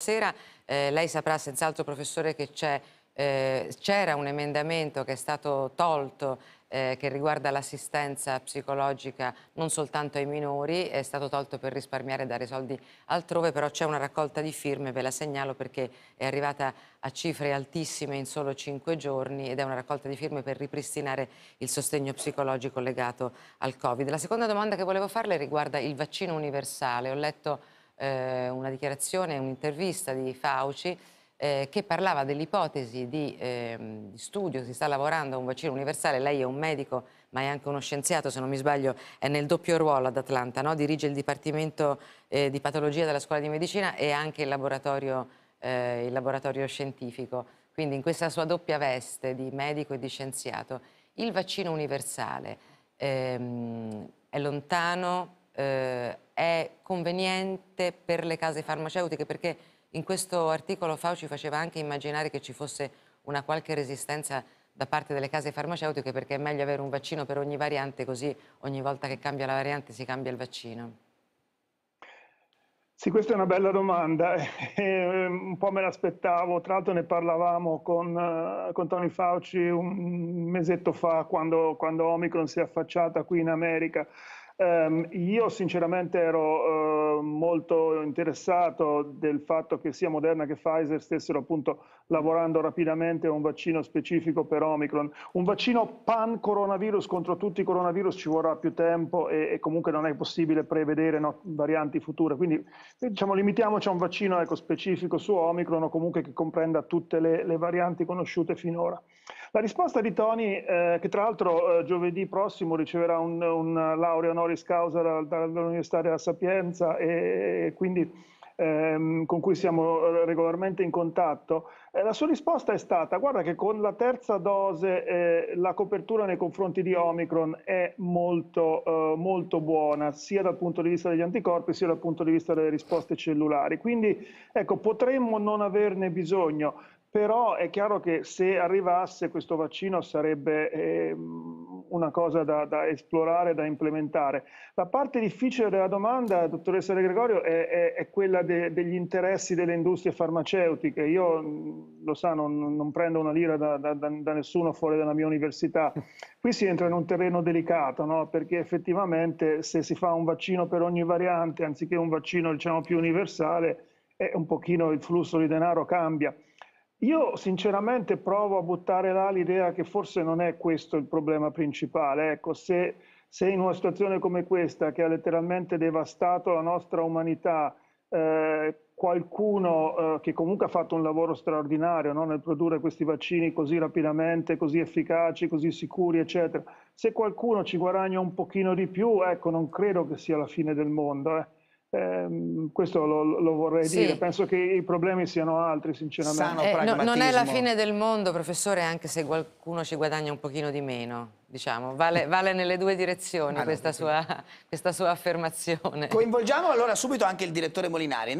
Sera eh, lei saprà senz'altro, professore, che eh, c'era eh, un emendamento che è stato tolto eh, che riguarda l'assistenza psicologica non soltanto ai minori, è stato tolto per risparmiare e dare soldi altrove, però c'è una raccolta di firme, ve la segnalo perché è arrivata a cifre altissime in solo cinque giorni ed è una raccolta di firme per ripristinare il sostegno psicologico legato al Covid. La seconda domanda che volevo farle riguarda il vaccino universale. Ho letto eh, una dichiarazione, un'intervista di Fauci eh, che parlava dell'ipotesi di, eh, di, studio, si sta lavorando a un vaccino universale, lei è un medico ma è anche uno scienziato, se non mi sbaglio, è nel doppio ruolo ad Atlanta, no? dirige il Dipartimento eh, di Patologia della Scuola di Medicina e anche il laboratorio, eh, il laboratorio scientifico, quindi in questa sua doppia veste di medico e di scienziato. Il vaccino universale ehm, è lontano, eh, è conveniente per le case farmaceutiche perché in questo articolo Fauci faceva anche immaginare che ci fosse una qualche resistenza da parte delle case farmaceutiche perché è meglio avere un vaccino per ogni variante così ogni volta che cambia la variante si cambia il vaccino. Sì, questa è una bella domanda, eh, un po' me l'aspettavo, tra l'altro ne parlavamo con, eh, con Tony Fauci un mesetto fa quando, quando Omicron si è affacciata qui in America eh, io sinceramente ero eh, molto interessato del fatto che sia Moderna che Pfizer stessero appunto lavorando rapidamente a un vaccino specifico per Omicron. Un vaccino pan-coronavirus contro tutti i coronavirus ci vorrà più tempo e, e comunque non è possibile prevedere no, varianti future. Quindi diciamo, limitiamoci a un vaccino ecco, specifico su Omicron o comunque che comprenda tutte le, le varianti conosciute finora. La risposta di Tony, eh, che tra l'altro eh, giovedì prossimo riceverà un, un laurea honoris causa dall'Università della Sapienza e, e quindi ehm, con cui siamo eh, regolarmente in contatto, eh, la sua risposta è stata guarda che con la terza dose eh, la copertura nei confronti di Omicron è molto, eh, molto buona, sia dal punto di vista degli anticorpi sia dal punto di vista delle risposte cellulari. Quindi ecco, potremmo non averne bisogno però è chiaro che se arrivasse questo vaccino sarebbe eh, una cosa da, da, esplorare, da implementare. La parte difficile della domanda, dottoressa De Gregorio, è, è, è quella de, degli interessi delle industrie farmaceutiche. Io, mm, lo sa, non, non prendo una lira da, da, da, nessuno fuori dalla mia università. Qui si entra in un terreno delicato, no? perché effettivamente se si fa un vaccino per ogni variante, anziché un vaccino diciamo, più universale, eh, un pochino il flusso di denaro cambia. Io sinceramente provo a buttare là l'idea che forse non è questo il problema principale. Ecco, se, se in una situazione come questa, che ha letteralmente devastato la nostra umanità, eh, qualcuno eh, che comunque ha fatto un lavoro straordinario no? nel produrre questi vaccini così rapidamente, così efficaci, così sicuri, eccetera, se qualcuno ci guadagna un pochino di più, ecco, non credo che sia la fine del mondo. Eh. Eh, questo lo, lo vorrei sì. dire, penso che i problemi siano altri sinceramente. Eh, no, non è la fine del mondo professore anche se qualcuno ci guadagna un pochino di meno, diciamo. vale, vale nelle due direzioni questa, sua, questa sua affermazione. Coinvolgiamo allora subito anche il direttore Molinari.